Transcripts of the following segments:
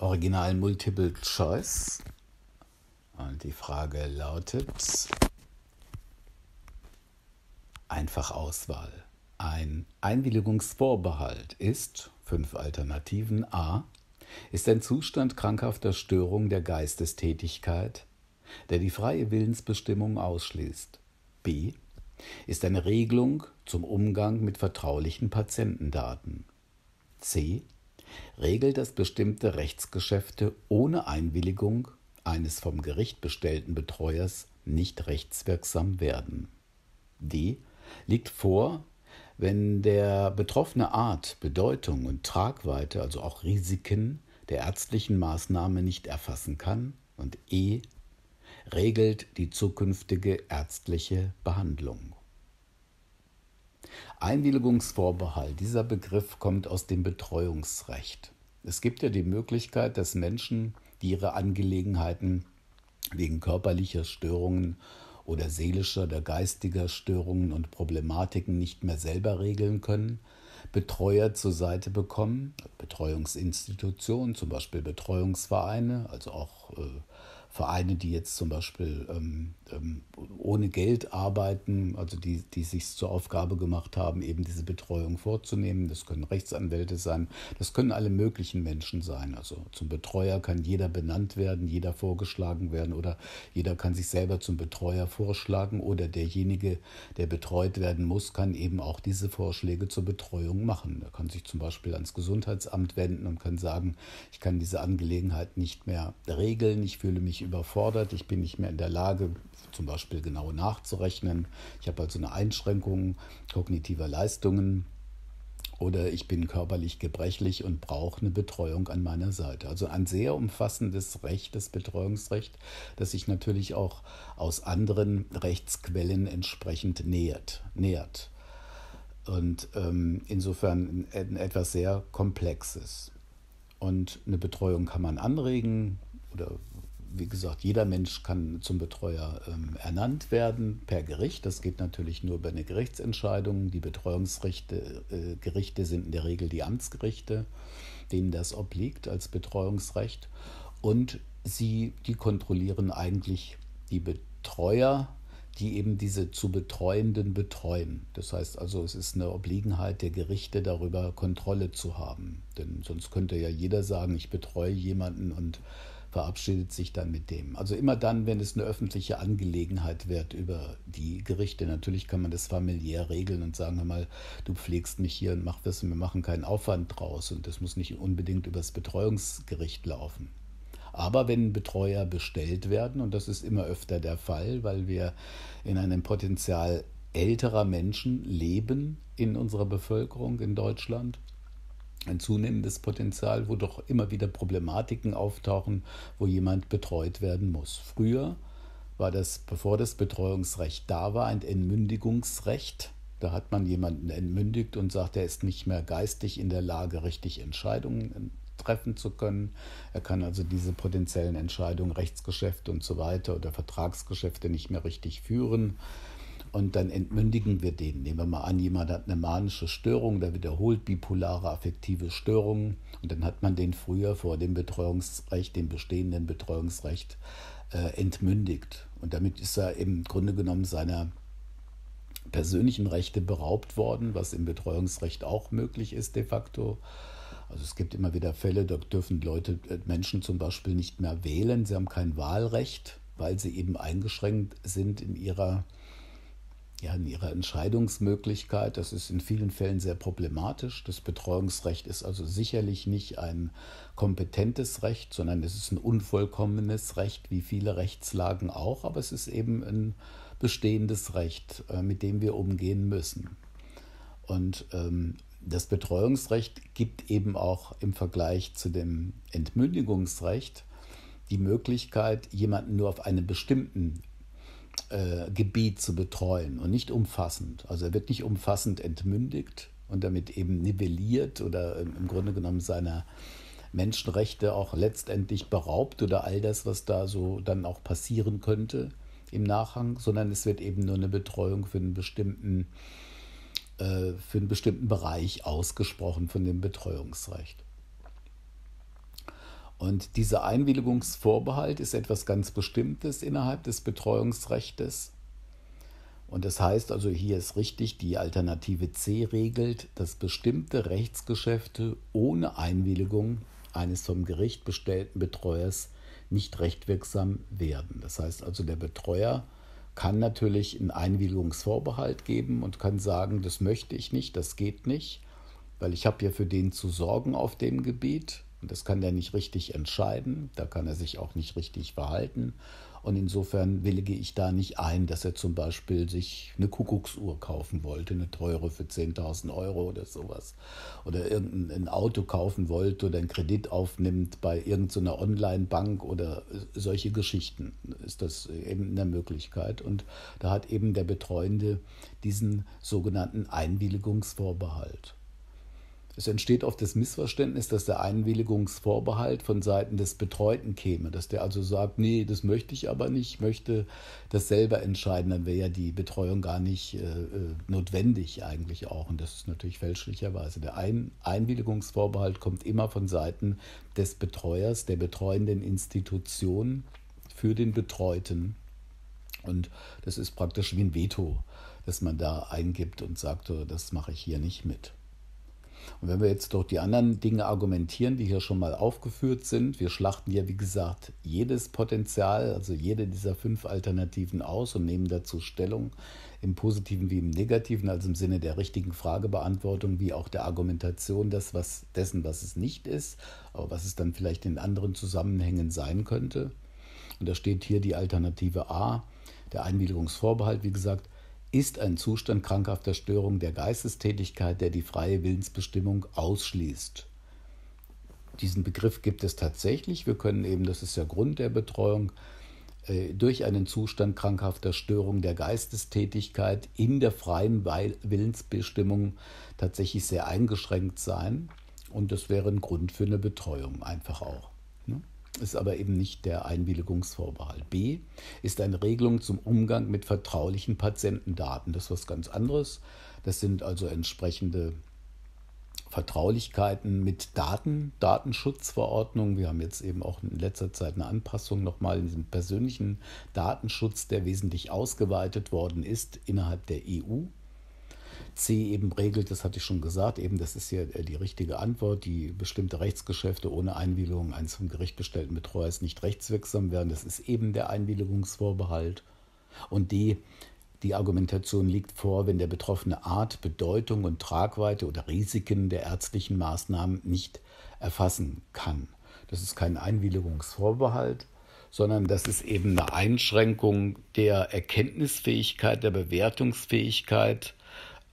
Original Multiple Choice. Und die Frage lautet, Einfach Auswahl. Ein Einwilligungsvorbehalt ist, fünf Alternativen A, ist ein Zustand krankhafter Störung der Geistestätigkeit, der die freie Willensbestimmung ausschließt. B ist eine Regelung zum Umgang mit vertraulichen Patientendaten. C regelt es bestimmte Rechtsgeschäfte ohne Einwilligung eines vom Gericht bestellten Betreuers nicht rechtswirksam werden. D. liegt vor, wenn der betroffene Art, Bedeutung und Tragweite, also auch Risiken der ärztlichen Maßnahme nicht erfassen kann und E regelt die zukünftige ärztliche Behandlung. Einwilligungsvorbehalt, dieser Begriff kommt aus dem Betreuungsrecht. Es gibt ja die Möglichkeit, dass Menschen, die ihre Angelegenheiten wegen körperlicher Störungen oder seelischer oder geistiger Störungen und Problematiken nicht mehr selber regeln können, Betreuer zur Seite bekommen, Betreuungsinstitutionen, zum Beispiel Betreuungsvereine, also auch äh, Vereine, die jetzt zum Beispiel ähm, ähm, ohne Geld arbeiten, also die, die sich zur Aufgabe gemacht haben, eben diese Betreuung vorzunehmen. Das können Rechtsanwälte sein, das können alle möglichen Menschen sein. Also zum Betreuer kann jeder benannt werden, jeder vorgeschlagen werden oder jeder kann sich selber zum Betreuer vorschlagen oder derjenige, der betreut werden muss, kann eben auch diese Vorschläge zur Betreuung machen. Er kann sich zum Beispiel ans Gesundheitsamt wenden und kann sagen, ich kann diese Angelegenheit nicht mehr regeln, ich fühle mich überfordert, ich bin nicht mehr in der Lage, zum Beispiel genau nachzurechnen. Ich habe also eine Einschränkung kognitiver Leistungen oder ich bin körperlich gebrechlich und brauche eine Betreuung an meiner Seite. Also ein sehr umfassendes Recht, das Betreuungsrecht, das sich natürlich auch aus anderen Rechtsquellen entsprechend nähert. nähert. Und ähm, insofern etwas sehr Komplexes. Und eine Betreuung kann man anregen oder wie gesagt, jeder Mensch kann zum Betreuer ähm, ernannt werden per Gericht. Das geht natürlich nur über eine Gerichtsentscheidung. Die Betreuungsgerichte äh, sind in der Regel die Amtsgerichte, denen das obliegt als Betreuungsrecht. Und sie, die kontrollieren eigentlich die Betreuer, die eben diese zu Betreuenden betreuen. Das heißt also, es ist eine Obliegenheit der Gerichte darüber, Kontrolle zu haben. Denn sonst könnte ja jeder sagen, ich betreue jemanden und verabschiedet sich dann mit dem. Also immer dann, wenn es eine öffentliche Angelegenheit wird über die Gerichte. Natürlich kann man das familiär regeln und sagen, hör mal, du pflegst mich hier und mach das und wir machen keinen Aufwand draus und das muss nicht unbedingt übers Betreuungsgericht laufen. Aber wenn Betreuer bestellt werden, und das ist immer öfter der Fall, weil wir in einem Potenzial älterer Menschen leben in unserer Bevölkerung in Deutschland, ein zunehmendes Potenzial, wo doch immer wieder Problematiken auftauchen, wo jemand betreut werden muss. Früher war das, bevor das Betreuungsrecht da war, ein Entmündigungsrecht. Da hat man jemanden entmündigt und sagt, er ist nicht mehr geistig in der Lage, richtig Entscheidungen äh, treffen zu können. Er kann also diese potenziellen Entscheidungen, Rechtsgeschäfte und so weiter oder Vertragsgeschäfte nicht mehr richtig führen und dann entmündigen wir den. Nehmen wir mal an, jemand hat eine manische Störung, der wiederholt bipolare affektive Störungen und dann hat man den früher vor dem Betreuungsrecht, dem bestehenden Betreuungsrecht äh, entmündigt. Und damit ist er im Grunde genommen seiner persönlichen Rechte beraubt worden, was im Betreuungsrecht auch möglich ist de facto. Also es gibt immer wieder Fälle, da dürfen Leute, äh, Menschen zum Beispiel nicht mehr wählen, sie haben kein Wahlrecht, weil sie eben eingeschränkt sind in ihrer äh, ja, in ihrer Entscheidungsmöglichkeit. Das ist in vielen Fällen sehr problematisch. Das Betreuungsrecht ist also sicherlich nicht ein kompetentes Recht, sondern es ist ein unvollkommenes Recht, wie viele Rechtslagen auch, aber es ist eben ein bestehendes Recht, äh, mit dem wir umgehen müssen. Und ähm, das Betreuungsrecht gibt eben auch im Vergleich zu dem Entmündigungsrecht die Möglichkeit, jemanden nur auf einen bestimmten äh, Gebiet zu betreuen und nicht umfassend. Also er wird nicht umfassend entmündigt und damit eben nivelliert oder ähm, im Grunde genommen seiner Menschenrechte auch letztendlich beraubt oder all das, was da so dann auch passieren könnte im Nachhang, sondern es wird eben nur eine Betreuung für einen bestimmten, äh, für einen bestimmten Bereich ausgesprochen von dem Betreuungsrecht. Und dieser Einwilligungsvorbehalt ist etwas ganz Bestimmtes innerhalb des Betreuungsrechts. Und das heißt also, hier ist richtig, die Alternative C regelt, dass bestimmte Rechtsgeschäfte ohne Einwilligung eines vom Gericht bestellten Betreuers nicht rechtwirksam werden. Das heißt also, der Betreuer kann natürlich einen Einwilligungsvorbehalt geben und kann sagen, das möchte ich nicht, das geht nicht weil ich habe ja für den zu sorgen auf dem Gebiet und das kann der nicht richtig entscheiden, da kann er sich auch nicht richtig verhalten und insofern willige ich da nicht ein, dass er zum Beispiel sich eine Kuckucksuhr kaufen wollte, eine teure für 10.000 Euro oder sowas. Oder irgendein Auto kaufen wollte oder einen Kredit aufnimmt bei irgendeiner Online-Bank oder solche Geschichten. Ist das eben eine Möglichkeit. Und da hat eben der Betreuende diesen sogenannten Einwilligungsvorbehalt. Es entsteht oft das Missverständnis, dass der Einwilligungsvorbehalt von Seiten des Betreuten käme, dass der also sagt, nee, das möchte ich aber nicht, möchte das selber entscheiden, dann wäre ja die Betreuung gar nicht äh, äh, notwendig eigentlich auch. Und das ist natürlich fälschlicherweise. Der Ein Einwilligungsvorbehalt kommt immer von Seiten des Betreuers, der betreuenden Institution für den Betreuten. Und das ist praktisch wie ein Veto, dass man da eingibt und sagt, das mache ich hier nicht mit. Und wenn wir jetzt durch die anderen Dinge argumentieren, die hier schon mal aufgeführt sind, wir schlachten ja, wie gesagt, jedes Potenzial, also jede dieser fünf Alternativen aus und nehmen dazu Stellung im positiven wie im negativen, also im Sinne der richtigen Fragebeantwortung, wie auch der Argumentation das, was, dessen, was es nicht ist, aber was es dann vielleicht in anderen Zusammenhängen sein könnte. Und da steht hier die Alternative A, der Einwilligungsvorbehalt, wie gesagt, ist ein Zustand krankhafter Störung der Geistestätigkeit, der die freie Willensbestimmung ausschließt. Diesen Begriff gibt es tatsächlich. Wir können eben, das ist der Grund der Betreuung, äh, durch einen Zustand krankhafter Störung der Geistestätigkeit in der freien Willensbestimmung tatsächlich sehr eingeschränkt sein. Und das wäre ein Grund für eine Betreuung einfach auch ist aber eben nicht der Einwilligungsvorbehalt. B ist eine Regelung zum Umgang mit vertraulichen Patientendaten. Das ist was ganz anderes. Das sind also entsprechende Vertraulichkeiten mit Daten, Datenschutzverordnung. Wir haben jetzt eben auch in letzter Zeit eine Anpassung nochmal in diesem persönlichen Datenschutz, der wesentlich ausgeweitet worden ist innerhalb der EU. C eben regelt, das hatte ich schon gesagt, eben das ist hier äh, die richtige Antwort, die bestimmte Rechtsgeschäfte ohne Einwilligung eines vom Gericht bestellten Betreuers nicht rechtswirksam werden. Das ist eben der Einwilligungsvorbehalt. Und D, die Argumentation liegt vor, wenn der betroffene Art, Bedeutung und Tragweite oder Risiken der ärztlichen Maßnahmen nicht erfassen kann. Das ist kein Einwilligungsvorbehalt, sondern das ist eben eine Einschränkung der Erkenntnisfähigkeit, der Bewertungsfähigkeit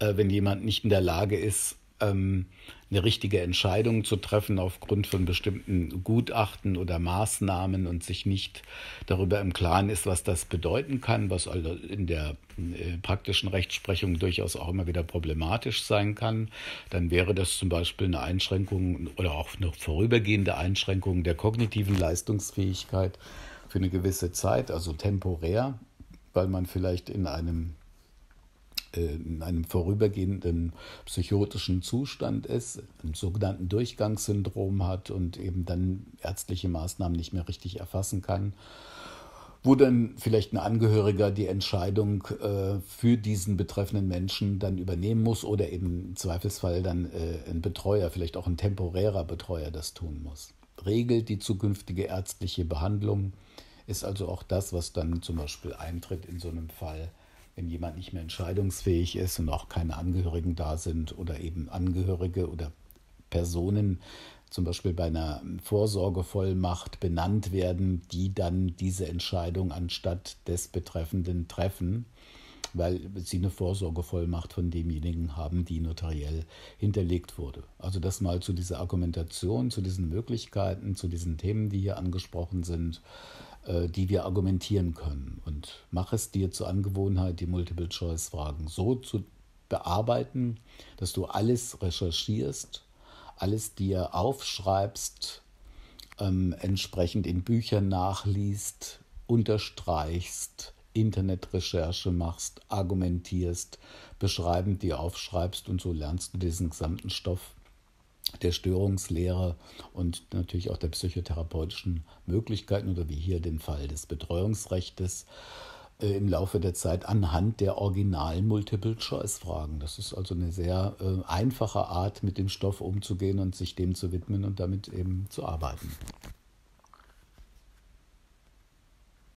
äh, wenn jemand nicht in der Lage ist, ähm, eine richtige Entscheidung zu treffen aufgrund von bestimmten Gutachten oder Maßnahmen und sich nicht darüber im Klaren ist, was das bedeuten kann, was also in der äh, praktischen Rechtsprechung durchaus auch immer wieder problematisch sein kann, dann wäre das zum Beispiel eine Einschränkung oder auch eine vorübergehende Einschränkung der kognitiven Leistungsfähigkeit für eine gewisse Zeit, also temporär, weil man vielleicht in einem in äh, einem vorübergehenden psychotischen Zustand ist, im sogenannten Durchgangssyndrom hat und eben dann ärztliche Maßnahmen nicht mehr richtig erfassen kann, wo dann vielleicht ein Angehöriger die Entscheidung äh, für diesen betreffenden Menschen dann übernehmen muss oder eben im Zweifelsfall dann äh, ein Betreuer, vielleicht auch ein temporärer Betreuer das tun muss. Regelt die zukünftige ärztliche Behandlung ist also auch das, was dann zum Beispiel eintritt in so einem Fall wenn jemand nicht mehr entscheidungsfähig ist und auch keine Angehörigen da sind oder eben Angehörige oder Personen zum Beispiel bei einer Vorsorgevollmacht benannt werden, die dann diese Entscheidung anstatt des Betreffenden treffen weil sie eine Vorsorgevollmacht von demjenigen haben, die notariell hinterlegt wurde. Also das mal zu dieser Argumentation, zu diesen Möglichkeiten, zu diesen Themen, die hier angesprochen sind, äh, die wir argumentieren können. Und mach es dir zur Angewohnheit, die Multiple-Choice-Fragen so zu bearbeiten, dass du alles recherchierst, alles dir aufschreibst, ähm, entsprechend in Büchern nachliest, unterstreichst, Internetrecherche machst, argumentierst, beschreibend dir aufschreibst und so lernst du diesen gesamten Stoff der Störungslehre und natürlich auch der psychotherapeutischen Möglichkeiten oder wie hier den Fall des Betreuungsrechts äh, im Laufe der Zeit anhand der originalen Multiple-Choice-Fragen. Das ist also eine sehr äh, einfache Art, mit dem Stoff umzugehen und sich dem zu widmen und damit eben zu arbeiten.